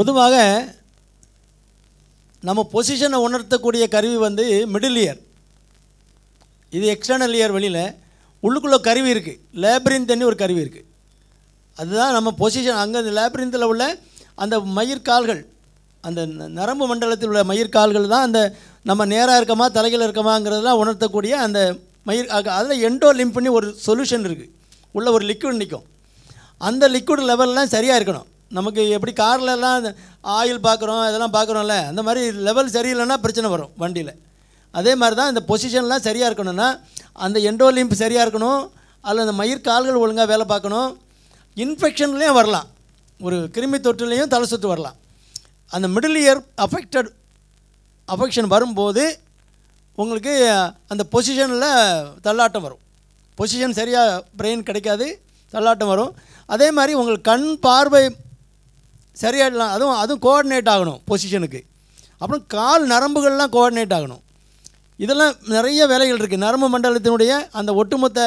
பொதுவாக நம்ம பொசிஷனை உணர்த்தக்கூடிய கருவி வந்து மிடில் இயர் இது எக்ஸ்டர்னல் இயர் வெளியில் உள்ளுக்குள்ளே கருவி இருக்குது லேப்ரின் தண்ணி ஒரு கருவி இருக்குது அதுதான் நம்ம பொசிஷன் அங்கே அந்த லேப்ரின்த்தில் உள்ள அந்த மயிர்கால்கள் அந்த நரம்பு மண்டலத்தில் உள்ள மயிர்கால்கள் தான் அந்த நம்ம நேராக இருக்கமா தலைகள் இருக்கமாங்கிறதெல்லாம் உணர்த்தக்கூடிய அந்த மயிர் அதில் எண்டோ பண்ணி ஒரு சொல்யூஷன் இருக்குது உள்ள ஒரு லிக்விட் நிற்கும் அந்த லிக்விட் லெவல்லாம் சரியாக இருக்கணும் நமக்கு எப்படி எல்லாம் ஆயில் பார்க்குறோம் இதெல்லாம் பார்க்குறோம்ல அந்த மாதிரி லெவல் சரியில்லைன்னா பிரச்சனை வரும் வண்டியில் அதே மாதிரி தான் இந்த பொசிஷன்லாம் சரியாக இருக்கணும்னா அந்த எண்டோலிம்ப் சரியாக இருக்கணும் அதில் அந்த மயிர் கால்கள் ஒழுங்காக வேலை பார்க்கணும் இன்ஃபெக்ஷன்லேயும் வரலாம் ஒரு கிருமி தொற்றுலேயும் தலை சுற்று வரலாம் அந்த மிடில் இயர் அஃபெக்டட் அஃபெக்ஷன் வரும்போது உங்களுக்கு அந்த பொசிஷனில் தள்ளாட்டம் வரும் பொசிஷன் சரியாக பிரெயின் கிடைக்காது தள்ளாட்டம் வரும் அதே மாதிரி உங்கள் கண் பார்வை சரியாயிடலாம் அதுவும் அதுவும் கோஆர்டினேட் ஆகணும் பொசிஷனுக்கு அப்புறம் கால் நரம்புகள்லாம் கோஆர்டினேட் ஆகணும் இதெல்லாம் நிறைய வேலைகள் இருக்குது நரம்பு மண்டலத்தினுடைய அந்த ஒட்டுமொத்த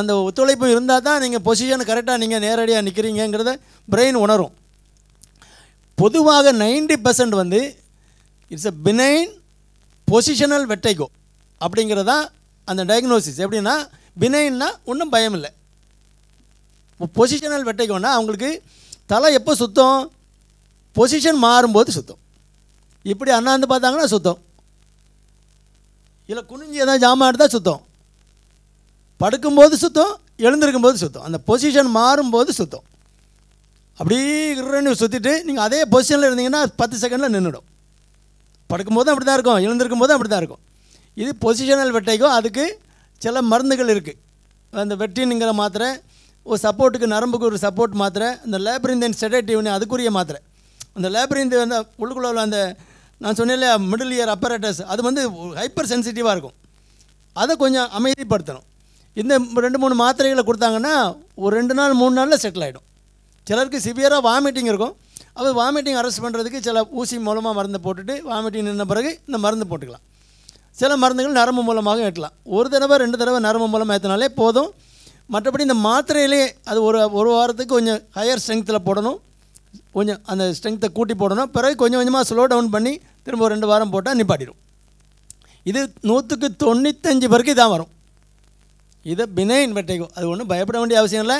அந்த ஒத்துழைப்பு இருந்தால் தான் நீங்கள் பொசிஷன் கரெக்டாக நீங்கள் நேரடியாக நிற்கிறீங்கிறத பிரெயின் உணரும் பொதுவாக நைன்டி பர்சன்ட் வந்து it's a benign positional vertigo தான் அந்த டயக்னோசிஸ் எப்படின்னா பினைன்னா ஒன்றும் பயம் இல்லை பொசிஷனல் வெட்டைகோன்னா அவங்களுக்கு தலை எப்போ சுத்தம் பொசிஷன் மாறும்போது சுத்தம் இப்படி அண்ணாந்து பார்த்தாங்கன்னா சுத்தம் இல்லை குனிஞ்சு எதாவது ஜாமான் எடுத்தால் சுத்தம் படுக்கும்போது சுத்தம் எழுந்திருக்கும் போது சுத்தம் அந்த பொசிஷன் மாறும்போது சுத்தம் அப்படி ரெண்டு சுற்றிட்டு நீங்கள் அதே பொசிஷனில் இருந்தீங்கன்னா பத்து செகண்டில் நின்றுடும் படுக்கும்போதும் அப்படி தான் இருக்கும் எழுந்திருக்கும் போதும் அப்படி தான் இருக்கும் இது பொசிஷனல் வெட்டைக்கும் அதுக்கு சில மருந்துகள் இருக்குது அந்த வெட்டினுங்கிற மாத்திரை ஒரு சப்போர்ட்டுக்கு நரம்புக்கு ஒரு சப்போர்ட் மாத்திரை இந்த லேப்ரிந்தன் செடேட்டிவ்னு அதுக்குரிய மாத்திரை அந்த லேப்ரிந்து வந்து உள்ளுக்குள்ள உள்ள அந்த நான் சொன்னேன் இல்லையா மிடில் இயர் அப்பரேட்டர்ஸ் அது வந்து ஹைப்பர் சென்சிட்டிவாக இருக்கும் அதை கொஞ்சம் அமைதிப்படுத்தணும் இந்த ரெண்டு மூணு மாத்திரைகளை கொடுத்தாங்கன்னா ஒரு ரெண்டு நாள் மூணு நாளில் செட்டில் ஆகிடும் சிலருக்கு சிவியராக வாமிட்டிங் இருக்கும் அப்போ வாமிட்டிங் அரெஸ்ட் பண்ணுறதுக்கு சில ஊசி மூலமாக மருந்து போட்டுட்டு வாமிட்டிங் நின்ன பிறகு இந்த மருந்து போட்டுக்கலாம் சில மருந்துகள் நரம்பு மூலமாக ஏற்றலாம் ஒரு தடவை ரெண்டு தடவை நரம்பு மூலமாக ஏற்றினாலே போதும் மற்றபடி இந்த மாத்திரையிலே அது ஒரு ஒரு வாரத்துக்கு கொஞ்சம் ஹையர் ஸ்ட்ரென்த்தில் போடணும் கொஞ்சம் அந்த ஸ்ட்ரென்த்தை கூட்டி போடணும் பிறகு கொஞ்சம் கொஞ்சமாக ஸ்லோ டவுன் பண்ணி திரும்ப ஒரு ரெண்டு வாரம் போட்டால் நிப்பாட்டிடும் இது நூற்றுக்கு தொண்ணூத்தஞ்சு பேருக்கு இதான் வரும் இதை பினைன் வெட்டைகோ அது ஒன்றும் பயப்பட வேண்டிய அவசியம் இல்லை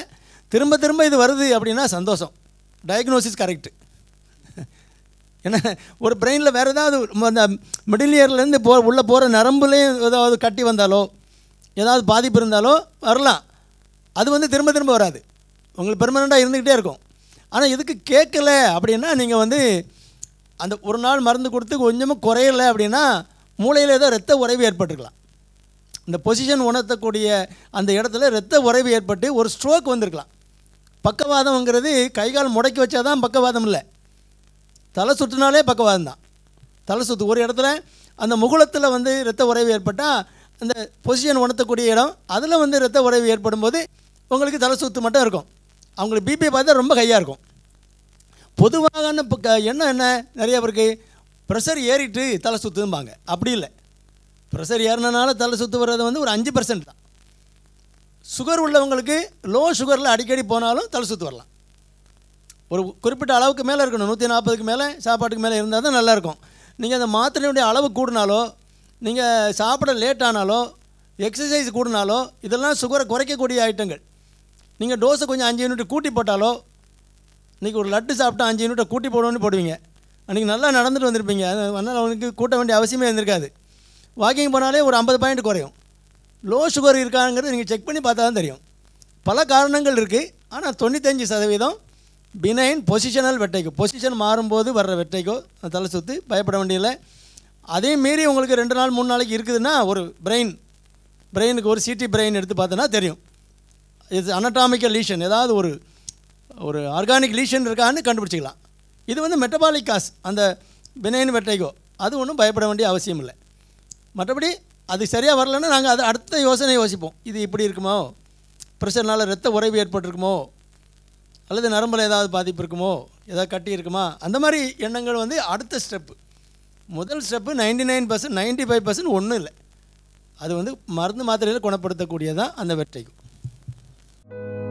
திரும்ப திரும்ப இது வருது அப்படின்னா சந்தோஷம் டயக்னோசிஸ் கரெக்டு ஏன்னா ஒரு பிரெயினில் வேறு ஏதாவது அந்த மிடில் இயர்லேருந்து போ உள்ளே போகிற நரம்புலேயும் ஏதாவது கட்டி வந்தாலோ ஏதாவது பாதிப்பு இருந்தாலோ வரலாம் அது வந்து திரும்ப திரும்ப வராது உங்களுக்கு பெர்மனெண்ட்டாக இருந்துக்கிட்டே இருக்கும் ஆனால் இதுக்கு கேட்கல அப்படின்னா நீங்கள் வந்து அந்த ஒரு நாள் மருந்து கொடுத்து கொஞ்சமாக குறையலை அப்படின்னா மூளையில் ஏதோ ரத்த உறைவு ஏற்பட்டுருக்கலாம் இந்த பொசிஷன் உணர்த்தக்கூடிய அந்த இடத்துல ரத்த உறைவு ஏற்பட்டு ஒரு ஸ்ட்ரோக் வந்திருக்கலாம் பக்கவாதம்ங்கிறது கைகால் முடக்கி வச்சாதான் தான் பக்கவாதம் இல்லை தலை சுற்றுனாலே பக்கவாதம் தான் தலை சுற்று ஒரு இடத்துல அந்த முகுளத்தில் வந்து ரத்த உறைவு ஏற்பட்டால் அந்த பொசிஷன் உணர்த்தக்கூடிய இடம் அதில் வந்து ரத்த உறைவு ஏற்படும் போது உங்களுக்கு தலை சுத்து மட்டும் இருக்கும் அவங்களுக்கு பிபி பார்த்தா ரொம்ப கையாக இருக்கும் பொதுவாக என்ன என்ன நிறைய பேருக்கு ப்ரெஷர் ஏறிட்டு தலை சுற்றும்பாங்க அப்படி இல்லை ப்ரெஷர் ஏறினால தலை சுற்று வர்றது வந்து ஒரு அஞ்சு பர்சன்ட் தான் சுகர் உள்ளவங்களுக்கு லோ சுகரில் அடிக்கடி போனாலும் தலை சுற்று வரலாம் ஒரு குறிப்பிட்ட அளவுக்கு மேலே இருக்கணும் நூற்றி நாற்பதுக்கு மேலே சாப்பாட்டுக்கு மேலே இருந்தால் தான் நல்லாயிருக்கும் நீங்கள் அந்த மாத்திரையுடைய அளவு கூடினாலோ நீங்கள் சாப்பிட லேட் ஆனாலோ எக்ஸசைஸ் கூடினாலோ இதெல்லாம் சுகரை குறைக்கக்கூடிய ஐட்டங்கள் நீங்கள் டோஸை கொஞ்சம் அஞ்சு யூனிட் கூட்டி போட்டாலோ இன்றைக்கி ஒரு லட்டு சாப்பிட்டா அஞ்சு யூனிட்டை கூட்டி போடணும்னு போடுவீங்க அன்றைக்கி நல்லா நடந்துட்டு வந்திருப்பீங்க அதனால் அவனுக்கு கூட்ட வேண்டிய அவசியமே இருந்திருக்காது வாக்கிங் போனாலே ஒரு ஐம்பது பாயிண்ட் குறையும் லோ சுகர் இருக்காங்கிறது நீங்கள் செக் பண்ணி பார்த்தா தான் தெரியும் பல காரணங்கள் இருக்குது ஆனால் தொண்ணூத்தஞ்சு சதவீதம் பினைன் பொசிஷனல் வெட்டைக்கோ பொசிஷன் மாறும்போது வர்ற வெட்டைக்கோ தலை சுற்றி பயப்பட வேண்டியதில்லை அதையும் மீறி உங்களுக்கு ரெண்டு நாள் மூணு நாளைக்கு இருக்குதுன்னா ஒரு பிரெயின் பிரெயினுக்கு ஒரு சிடி பிரெயின் எடுத்து பார்த்தோன்னா தெரியும் இது அனட்டாமிக்கல் லீஷன் ஏதாவது ஒரு ஒரு ஆர்கானிக் லீஷன் இருக்கான்னு கண்டுபிடிச்சிக்கலாம் இது வந்து மெட்டபாலிக் காஸ் அந்த பெனைன் வெட்டைகோ அது ஒன்றும் பயப்பட வேண்டிய அவசியம் இல்லை மற்றபடி அது சரியாக வரலன்னா நாங்கள் அது அடுத்த யோசனை யோசிப்போம் இது இப்படி இருக்குமோ ப்ரெஷர்னால் ரத்த உறைவு ஏற்பட்டிருக்குமோ அல்லது நரம்பில் ஏதாவது பாதிப்பு இருக்குமோ ஏதாவது கட்டி இருக்குமா அந்த மாதிரி எண்ணங்கள் வந்து அடுத்த ஸ்டெப்பு முதல் step ninety nine percent ninety five percent ஒன்றும் இல்லை அது வந்து மருந்து மாத்திரையில் குணப்படுத்தக்கூடியதான் அந்த வெற்றைக்கு Thank you.